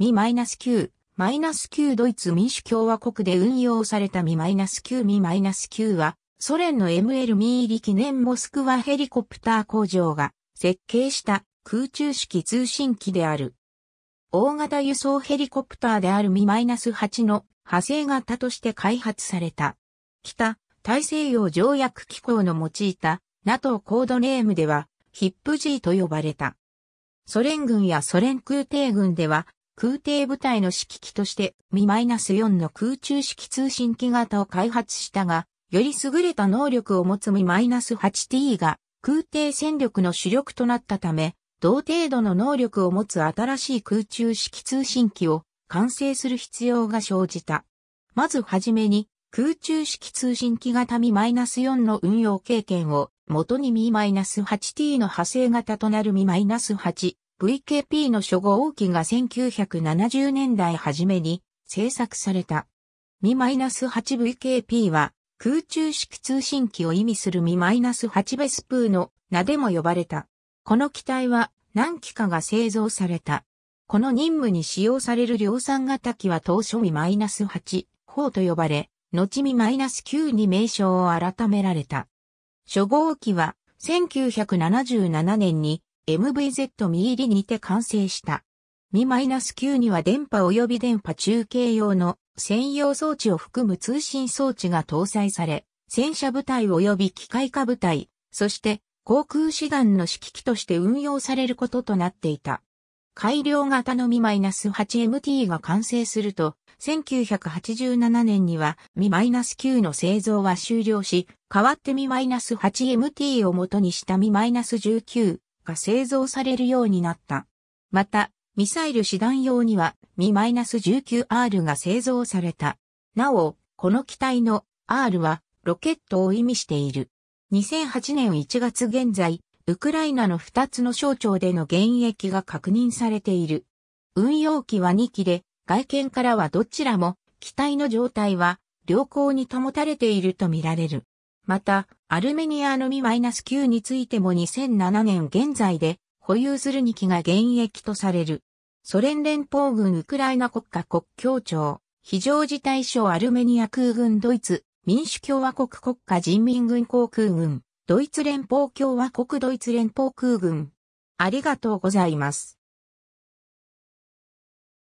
み -9、-9 ドイツ民主共和国で運用されたみ -9 ス -9 は、ソ連の ML ミーリ記念モスクワヘリコプター工場が設計した空中式通信機である。大型輸送ヘリコプターであるス -8 の派生型として開発された。北、大西洋条約機構の用いた NATO コードネームではヒップ G と呼ばれた。ソ連軍やソ連空挺軍では空挺部隊の指揮機としてミナス4の空中式通信機型を開発したが、より優れた能力を持つミナス8 t が空挺戦力の主力となったため、同程度の能力を持つ新しい空中式通信機を完成する必要が生じた。まずはじめに、空中式通信機型ミナス4の運用経験を元にミナス8 t の派生型となるミナス8 VKP の初号機が1970年代初めに製作された。Mi-8VKP は空中式通信機を意味する Mi-8 ベスプーの名でも呼ばれた。この機体は何機かが製造された。この任務に使用される量産型機は当初 Mi-8 砲と呼ばれ、後イ Mi-9 に名称を改められた。初号機は1977年に MVZ ミ入リにて完成した。Mi-9 には電波及び電波中継用の専用装置を含む通信装置が搭載され、戦車部隊及び機械化部隊、そして航空士団の指揮機として運用されることとなっていた。改良型の Mi-8MT が完成すると、1987年には Mi-9 の製造は終了し、代わって Mi-8MT を元にした Mi-19 が製造されるようになった。また、ミサイル手段用にはミ -19R が製造された。なお、この機体の R はロケットを意味している。2008年1月現在、ウクライナの2つの省庁での現役が確認されている。運用機は2機で、外見からはどちらも機体の状態は良好に保たれているとみられる。また、アルメニアのミ -9 についても2007年現在で保有する2機が現役とされる。ソ連連邦軍ウクライナ国家国境庁、非常事態省アルメニア空軍ドイツ、民主共和国国家人民軍航空軍、ドイツ連邦共和国ドイツ連邦空軍。ありがとうございます。